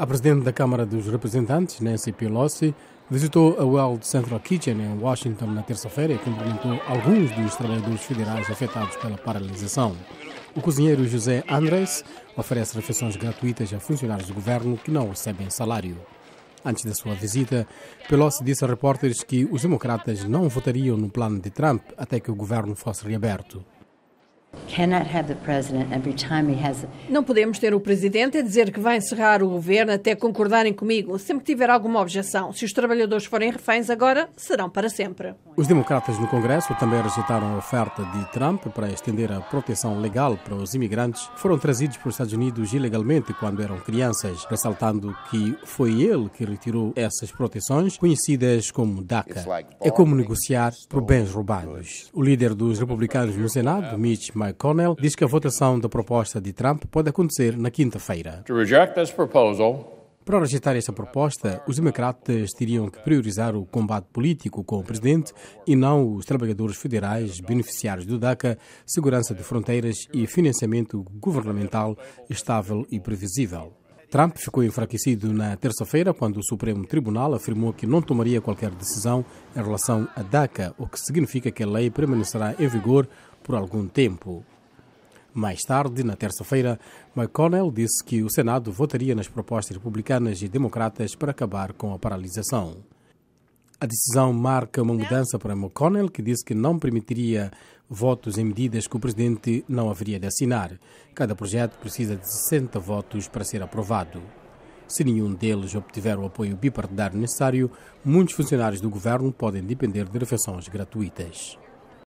A presidente da Câmara dos Representantes, Nancy Pelosi, visitou a World Central Kitchen em Washington na terça-feira e cumprimentou alguns dos trabalhadores federais afetados pela paralisação. O cozinheiro José Andrés oferece refeições gratuitas a funcionários do governo que não recebem salário. Antes da sua visita, Pelosi disse a repórteres que os democratas não votariam no plano de Trump até que o governo fosse reaberto. Não podemos ter o presidente a dizer que vai encerrar o governo até concordarem comigo, sempre que tiver alguma objeção. Se os trabalhadores forem reféns agora, serão para sempre. Os democratas no Congresso também rejeitaram a oferta de Trump para estender a proteção legal para os imigrantes que foram trazidos para os Estados Unidos ilegalmente quando eram crianças, ressaltando que foi ele que retirou essas proteções, conhecidas como DACA. É como negociar por bens roubados. O líder dos republicanos no Senado, Mitch McConnell, O'Connell diz que a votação da proposta de Trump pode acontecer na quinta-feira. Para rejeitar esta proposta, os democratas teriam que priorizar o combate político com o presidente e não os trabalhadores federais, beneficiários do DACA, segurança de fronteiras e financiamento governamental estável e previsível. Trump ficou enfraquecido na terça-feira quando o Supremo Tribunal afirmou que não tomaria qualquer decisão em relação a DACA, o que significa que a lei permanecerá em vigor por algum tempo. Mais tarde, na terça-feira, McConnell disse que o Senado votaria nas propostas republicanas e democratas para acabar com a paralisação. A decisão marca uma mudança para McConnell, que disse que não permitiria votos em medidas que o presidente não haveria de assinar. Cada projeto precisa de 60 votos para ser aprovado. Se nenhum deles obtiver o apoio bipartidário necessário, muitos funcionários do governo podem depender de refeições gratuitas.